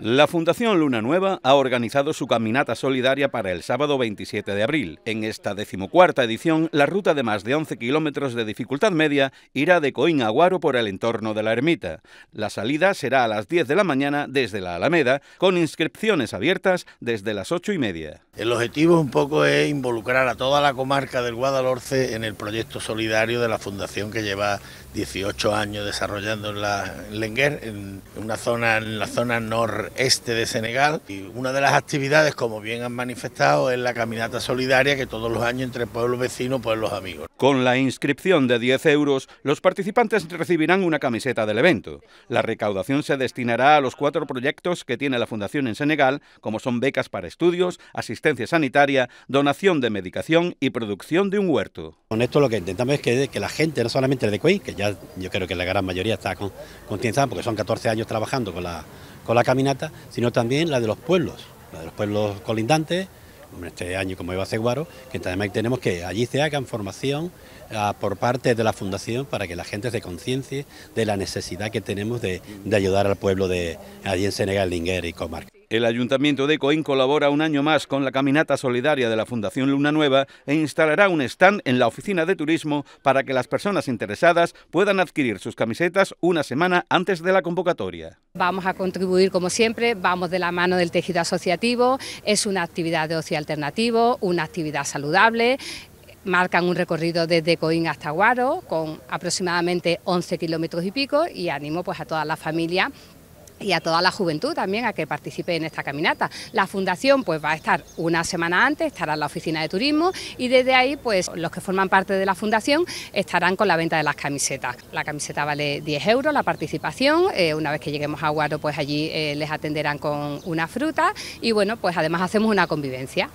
La Fundación Luna Nueva ha organizado su caminata solidaria para el sábado 27 de abril. En esta decimocuarta edición, la ruta de más de 11 kilómetros de dificultad media irá de Coín a Guaro por el entorno de la ermita. La salida será a las 10 de la mañana desde la Alameda, con inscripciones abiertas desde las 8 y media. El objetivo un poco es involucrar a toda la comarca del Guadalhorce en el proyecto solidario de la Fundación que lleva 18 años desarrollando en la Lenguer, en una zona, en la zona norte este de Senegal. Y una de las actividades, como bien han manifestado, es la caminata solidaria que todos los años entre pueblos vecinos, pueblos amigos. Con la inscripción de 10 euros, los participantes recibirán una camiseta del evento. La recaudación se destinará a los cuatro proyectos que tiene la Fundación en Senegal, como son becas para estudios, asistencia sanitaria, donación de medicación y producción de un huerto. Con esto lo que intentamos es que, la gente, no solamente la de Cuey, que ya yo creo que la gran mayoría está concienzada porque son 14 años trabajando con la, caminata, sino también la de los pueblos, la de los pueblos colindantes, este año como iba a Ceguaro, que también tenemos que allí se haga formación ah, por parte de la Fundación para que la gente se conciencie de la necesidad que tenemos de, ayudar al pueblo de allí en Senegal, Linguer y Comarca. El Ayuntamiento de Coín colabora un año más con la caminata solidaria de la Fundación Luna Nueva e instalará un stand en la oficina de turismo para que las personas interesadas puedan adquirir sus camisetas una semana antes de la convocatoria. Vamos a contribuir como siempre, vamos de la mano del tejido asociativo, es una actividad de ocio alternativo, una actividad saludable marcan un recorrido desde Coín hasta Guaro con aproximadamente 11 kilómetros y pico y animo pues a toda la familia y a toda la juventud también a que participe en esta caminata. La fundación pues va a estar una semana antes, estará en la oficina de turismo y desde ahí pues los que forman parte de la fundación estarán con la venta de las camisetas. La camiseta vale 10 euros, la participación, eh, una vez que lleguemos a Guaro pues allí eh, les atenderán con una fruta y bueno pues además hacemos una convivencia.